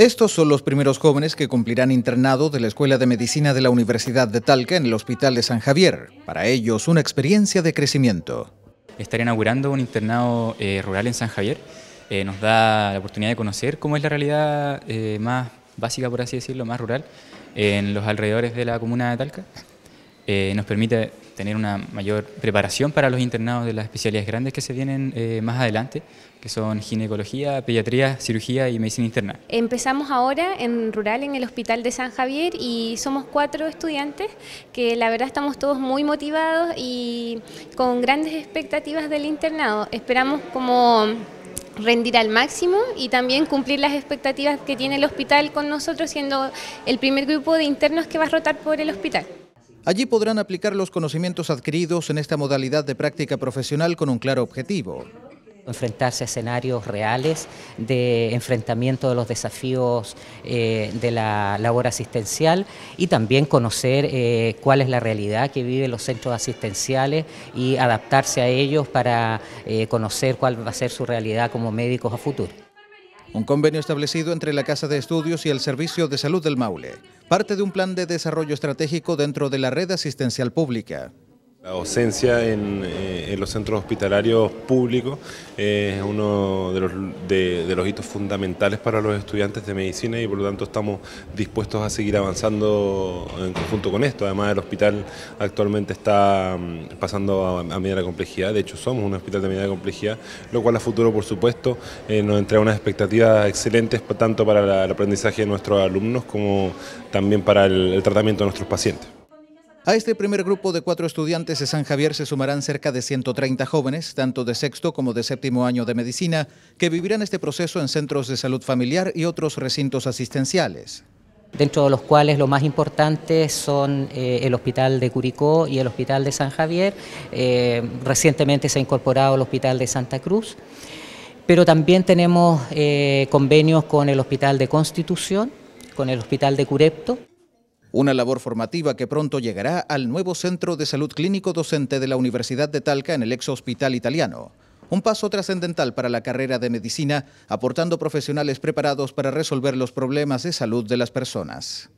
Estos son los primeros jóvenes que cumplirán internado de la Escuela de Medicina de la Universidad de Talca en el Hospital de San Javier. Para ellos, una experiencia de crecimiento. Estar inaugurando un internado eh, rural en San Javier. Eh, nos da la oportunidad de conocer cómo es la realidad eh, más básica, por así decirlo, más rural, en los alrededores de la comuna de Talca. nos permite tener una mayor preparación para los internados de las especialidades grandes que se vienen eh, más adelante, que son ginecología, pediatría, cirugía y medicina interna. Empezamos ahora en rural, en el Hospital de San Javier, y somos cuatro estudiantes que la verdad estamos todos muy motivados y con grandes expectativas del internado. Esperamos como rendir al máximo y también cumplir las expectativas que tiene el hospital con nosotros, siendo el primer grupo de internos que va a rotar por el hospital. Allí podrán aplicar los conocimientos adquiridos en esta modalidad de práctica profesional con un claro objetivo, enfrentarse a escenarios reales de enfrentamiento de los desafíos eh, de la labor asistencial y también conocer eh, cuál es la realidad que viven los centros asistenciales y adaptarse a ellos para eh, conocer cuál va a ser su realidad como médicos a futuro. Un convenio establecido entre la Casa de Estudios y el Servicio de Salud del Maule parte de un plan de desarrollo estratégico dentro de la red asistencial pública. La docencia eh, en, los centros hospitalarios públicos eh, es uno de los, hitos fundamentales para los estudiantes de medicina y por lo tanto estamos dispuestos a seguir avanzando en conjunto con esto. Además el hospital actualmente está mm, pasando a, medida de complejidad, de hecho somos un hospital de de complejidad, lo cual a futuro por supuesto eh, nos entrega unas expectativas excelentes tanto para el aprendizaje de nuestros alumnos como también para el tratamiento de nuestros pacientes. A este primer grupo de cuatro estudiantes de San Javier se sumarán cerca de 130 jóvenes, tanto de sexto como de séptimo año de medicina, que vivirán este proceso en centros de salud familiar y otros recintos asistenciales. Dentro de los cuales lo más importante son eh, el Hospital de Curicó y el Hospital de San Javier. Eh, recientemente se ha incorporado el Hospital de Santa Cruz, pero también tenemos eh, convenios con el Hospital de Constitución, con el Hospital de Curepto. Una labor formativa que pronto llegará al nuevo Centro de Salud Clínico Docente de la Universidad de Talca en el ex hospital italiano. Un paso trascendental para la carrera de medicina, aportando profesionales preparados para resolver los problemas de salud de las personas.